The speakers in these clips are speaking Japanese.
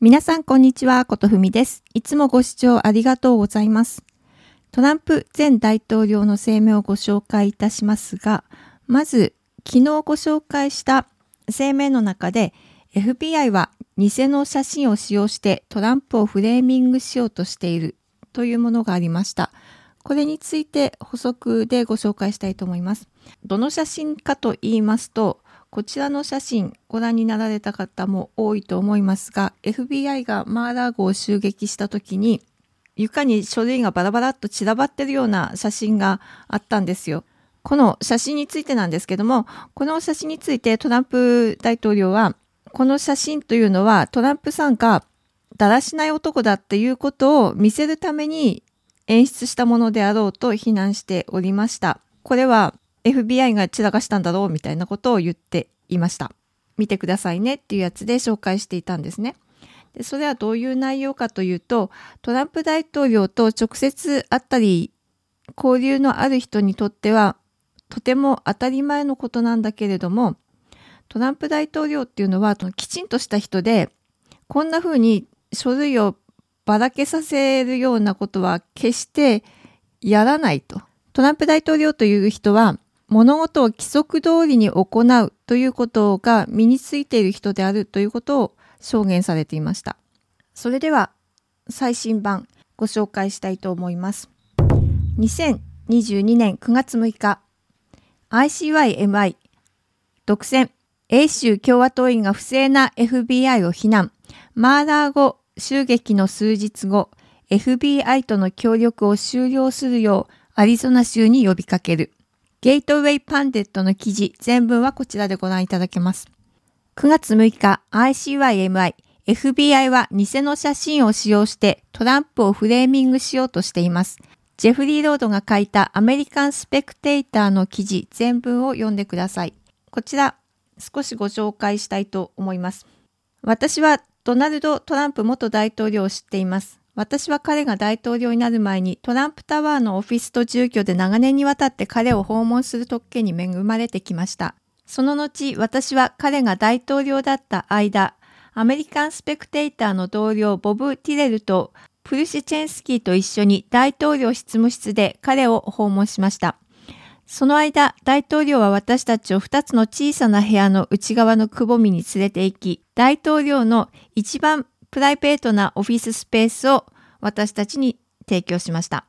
皆さん、こんにちは。ことふみです。いつもご視聴ありがとうございます。トランプ前大統領の声明をご紹介いたしますが、まず、昨日ご紹介した声明の中で、FBI は偽の写真を使用してトランプをフレーミングしようとしているというものがありました。これについて補足でご紹介したいと思います。どの写真かと言いますと、こちらの写真ご覧になられた方も多いと思いますが FBI がマーラー号を襲撃した時に床に書類がバラバラっと散らばってるような写真があったんですよ。この写真についてなんですけどもこの写真についてトランプ大統領はこの写真というのはトランプさんがだらしない男だっていうことを見せるために演出したものであろうと非難しておりました。これは FBI が散らかしたんだろうみたいなことを言っていました。見てくださいねっていうやつで紹介していたんですね。でそれはどういう内容かというとトランプ大統領と直接会ったり交流のある人にとってはとても当たり前のことなんだけれどもトランプ大統領っていうのはきちんとした人でこんな風に書類をばらけさせるようなことは決してやらないと。トランプ大統領という人は物事を規則通りに行うということが身についている人であるということを証言されていました。それでは最新版ご紹介したいと思います。2022年9月6日 ICYMI 独占英州共和党員が不正な FBI を非難マーラー後襲撃の数日後 FBI との協力を終了するようアリゾナ州に呼びかけるゲートウェイパンデットの記事、全文はこちらでご覧いただけます。9月6日、ICYMI、FBI は偽の写真を使用してトランプをフレーミングしようとしています。ジェフリー・ロードが書いたアメリカン・スペクテーターの記事、全文を読んでください。こちら、少しご紹介したいと思います。私はドナルド・トランプ元大統領を知っています。私は彼が大統領になる前にトランプタワーのオフィスと住居で長年にわたって彼を訪問する特権に恵まれてきました。その後、私は彼が大統領だった間、アメリカンスペクテーターの同僚ボブ・ティレルとプルシチェンスキーと一緒に大統領執務室で彼を訪問しました。その間、大統領は私たちを2つの小さな部屋の内側のくぼみに連れて行き、大統領の一番プライベートなオフィススペースを私たちに提供しました。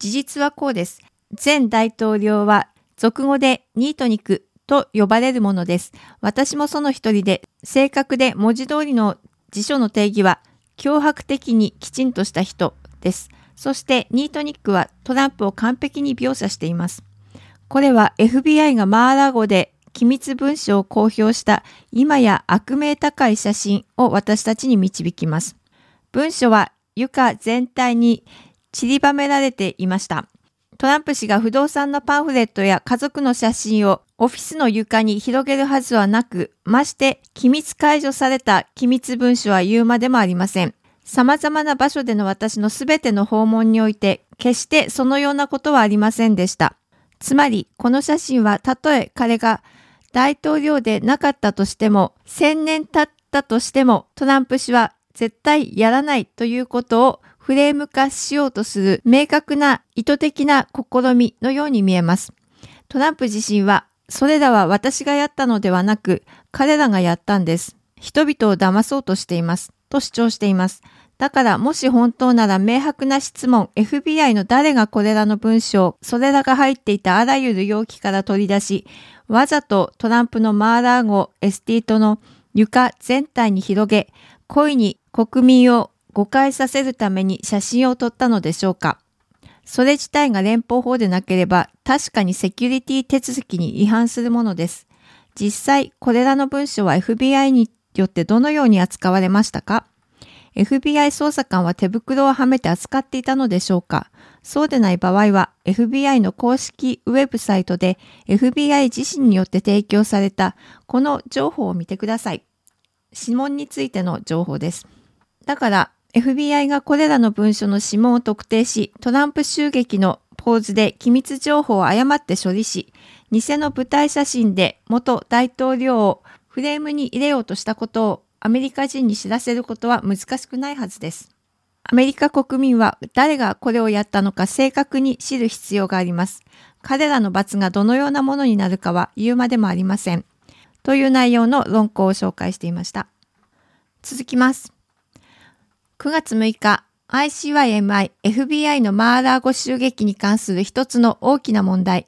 事実はこうです。前大統領は俗語でニート肉と呼ばれるものです。私もその一人で、正確で文字通りの辞書の定義は、脅迫的にきちんとした人です。そしてニートニックはトランプを完璧に描写しています。これは FBI がマーラゴで機密文書を公表した今や悪名高い写真を私たちに導きます。文書は床全体に散りばめられていました。トランプ氏が不動産のパンフレットや家族の写真をオフィスの床に広げるはずはなく、まして機密解除された機密文書は言うまでもありません。様々な場所での私の全ての訪問において、決してそのようなことはありませんでした。つまり、この写真はたとえ彼が大統領でなかったとしても、1000年経ったとしても、トランプ氏は絶対やらないということをフレーム化しようとする明確な意図的な試みのように見えます。トランプ自身は、それらは私がやったのではなく、彼らがやったんです。人々を騙そうとしています。と主張しています。だからもし本当なら明白な質問、FBI の誰がこれらの文章、それらが入っていたあらゆる容器から取り出し、わざとトランプのマーラー号、エスティートの床全体に広げ、故意に国民を誤解させるために写真を撮ったのでしょうか。それ自体が連邦法でなければ、確かにセキュリティ手続きに違反するものです。実際、これらの文書は FBI によってどのように扱われましたか FBI 捜査官は手袋をはめて扱っていたのでしょうかそうでない場合は FBI の公式ウェブサイトで FBI 自身によって提供されたこの情報を見てください。指紋についての情報です。だから FBI がこれらの文書の指紋を特定し、トランプ襲撃のポーズで機密情報を誤って処理し、偽の舞台写真で元大統領をフレームに入れようとしたことをアメリカ人に知らせることは難しくないはずです。アメリカ国民は誰がこれをやったのか正確に知る必要があります。彼らの罰がどのようなものになるかは言うまでもありません。という内容の論考を紹介していました。続きます。9月6日、ICYMI FBI のマーラーゴ襲撃に関する一つの大きな問題、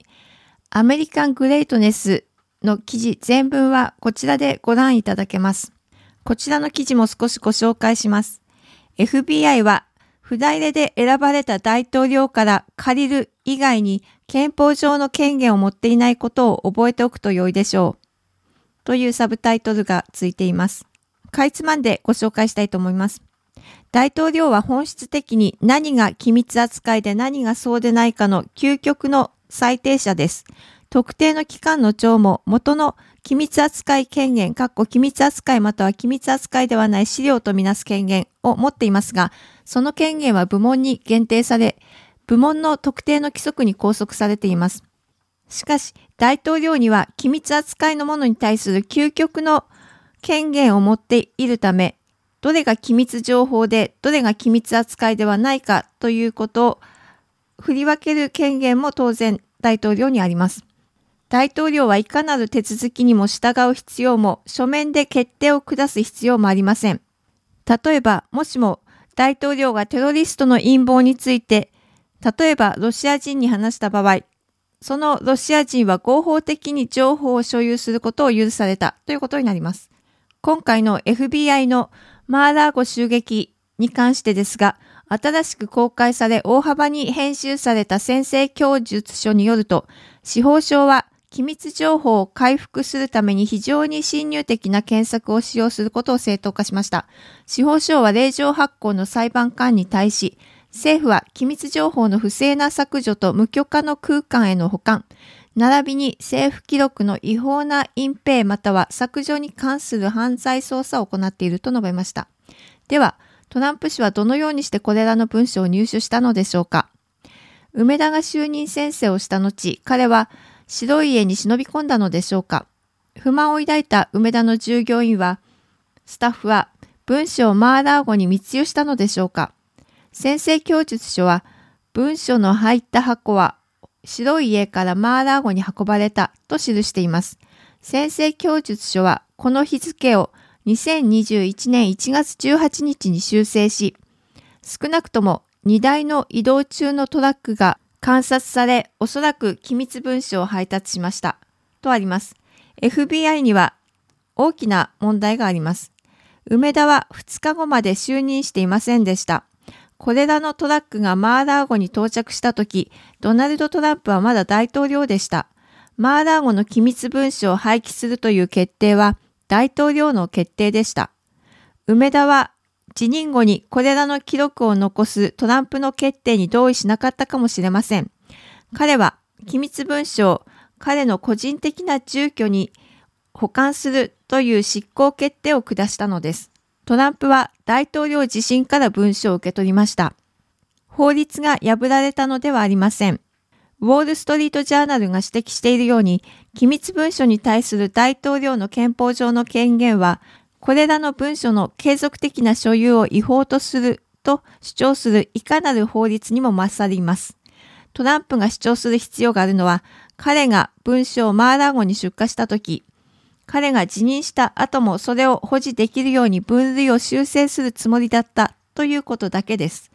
アメリカングレイトネスの記事全文はこちらでご覧いただけます。こちらの記事も少しご紹介します。FBI は、不代理で選ばれた大統領から借りる以外に憲法上の権限を持っていないことを覚えておくと良いでしょう。というサブタイトルがついています。かいつまんでご紹介したいと思います。大統領は本質的に何が機密扱いで何がそうでないかの究極の最低者です。特定の期間の長も元の機密扱い権限、括弧機密扱いまたは機密扱いではない資料とみなす権限を持っていますが、その権限は部門に限定され、部門の特定の規則に拘束されています。しかし、大統領には機密扱いのものに対する究極の権限を持っているため、どれが機密情報で、どれが機密扱いではないかということを振り分ける権限も当然大統領にあります。大統領はいかなる手続きにも従う必要も、書面で決定を下す必要もありません。例えば、もしも大統領がテロリストの陰謀について、例えばロシア人に話した場合、そのロシア人は合法的に情報を所有することを許されたということになります。今回の FBI のマーラーゴ襲撃に関してですが、新しく公開され大幅に編集された先生供述書によると、司法省は機密情報を回復するために非常に侵入的な検索を使用することを正当化しました。司法省は令状発行の裁判官に対し、政府は機密情報の不正な削除と無許可の空間への保管、並びに政府記録の違法な隠蔽または削除に関する犯罪捜査を行っていると述べました。では、トランプ氏はどのようにしてこれらの文書を入手したのでしょうか梅田が就任先生をした後、彼は白い家に忍び込んだのでしょうか。不満を抱いた梅田の従業員は、スタッフは文書をマーラー語に密輸したのでしょうか。先生供述書は、文書の入った箱は白い家からマーラー語に運ばれたと記しています。先生供述書は、この日付を2021年1月18日に修正し、少なくとも荷台の移動中のトラックが観察され、おそらく機密文書を配達しました。とあります。FBI には大きな問題があります。梅田は2日後まで就任していませんでした。これらのトラックがマーラーゴに到着した時、ドナルド・トランプはまだ大統領でした。マーラーゴの機密文書を廃棄するという決定は大統領の決定でした。梅田は辞任後にこれらの記録を残すトランプの決定に同意しなかったかもしれません。彼は機密文書を彼の個人的な住居に保管するという執行決定を下したのです。トランプは大統領自身から文書を受け取りました。法律が破られたのではありません。ウォール・ストリート・ジャーナルが指摘しているように、機密文書に対する大統領の憲法上の権限は、これらの文書の継続的な所有を違法とすると主張するいかなる法律にも勝ります。トランプが主張する必要があるのは、彼が文書をマーラゴに出荷したとき、彼が辞任した後もそれを保持できるように分類を修正するつもりだったということだけです。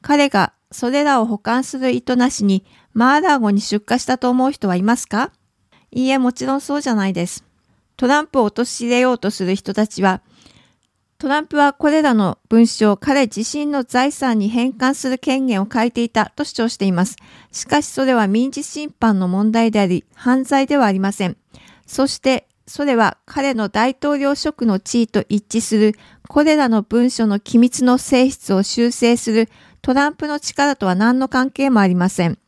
彼がそれらを保管する意図なしにマーラーゴに出荷したと思う人はいますかいいえ、もちろんそうじゃないです。トランプを陥れようとする人たちは、トランプはこれらの文書を彼自身の財産に返還する権限を変えていたと主張しています。しかしそれは民事審判の問題であり、犯罪ではありません。そして、それは彼の大統領職の地位と一致するこれらの文書の機密の性質を修正するトランプの力とは何の関係もありません。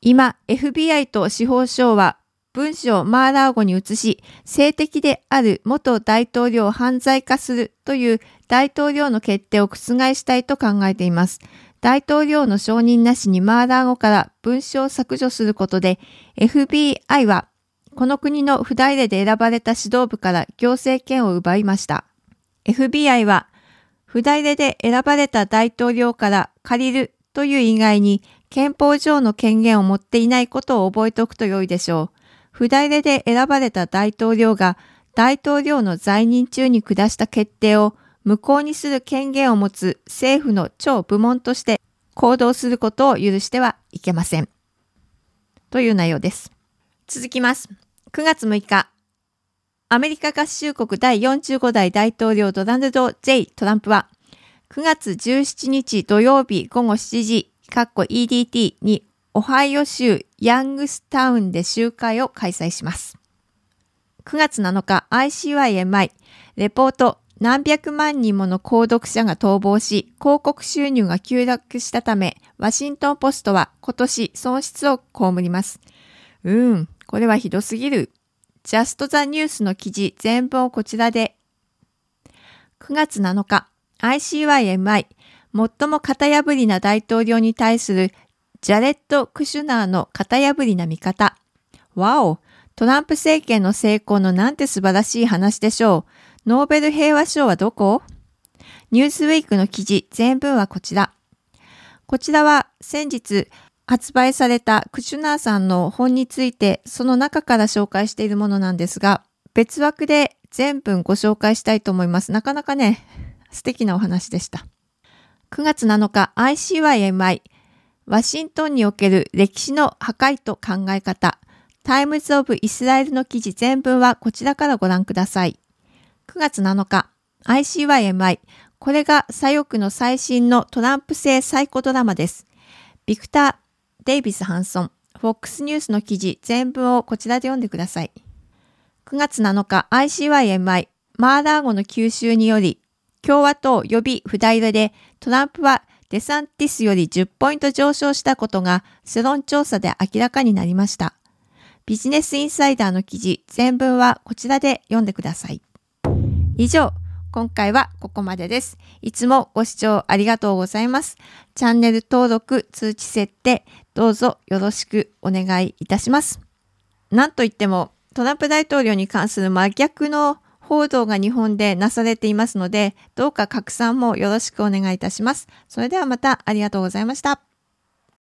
今、FBI と司法省は文書をマーラーゴに移し、性的である元大統領を犯罪化するという大統領の決定を覆したいと考えています。大統領の承認なしにマーラーゴから文書を削除することで、FBI はこの国の不代理で選ばれた指導部から行政権を奪いました。FBI は、不代理で選ばれた大統領から借りるという以外に憲法上の権限を持っていないことを覚えておくと良いでしょう。不代理で選ばれた大統領が大統領の在任中に下した決定を無効にする権限を持つ政府の超部門として行動することを許してはいけません。という内容です。続きます。9月6日、アメリカ合衆国第45代大統領ドナルド・ J・ トランプは、9月17日土曜日午後7時、EDT にオハイオ州ヤングスタウンで集会を開催します。9月7日 ICYMI レポート何百万人もの購読者が逃亡し、広告収入が急落したため、ワシントンポストは今年損失を被ります。うーん、これはひどすぎる。ジャストザニュースの記事全文をこちらで。9月7日 ICYMI 最も型破りな大統領に対するジャレット・クシュナーの型破りな見方。わおトランプ政権の成功のなんて素晴らしい話でしょう。ノーベル平和賞はどこニュースウィークの記事、全文はこちら。こちらは先日発売されたクシュナーさんの本についてその中から紹介しているものなんですが、別枠で全文ご紹介したいと思います。なかなかね、素敵なお話でした。9月7日 ICYMI ワシントンにおける歴史の破壊と考え方、タイムズ・オブ・イスラエルの記事全文はこちらからご覧ください。9月7日、ICYMI、これが左翼の最新のトランプ製サイコドラマです。ビクター・デイビス・ハンソン、FOX ニュースの記事全文をこちらで読んでください。9月7日 ICYMI マーラーゴの吸収により共和党予備札入れでトランプはデサンティスより10ポイント上昇したことが世論調査で明らかになりました。ビジネスインサイダーの記事全文はこちらで読んでください。以上、今回はここまでです。いつもご視聴ありがとうございます。チャンネル登録、通知設定、どうぞよろしくお願いいたします。なんといってもトランプ大統領に関する真逆の報道が日本でなされていますので、どうか拡散もよろしくお願いいたします。それではまたありがとうございました。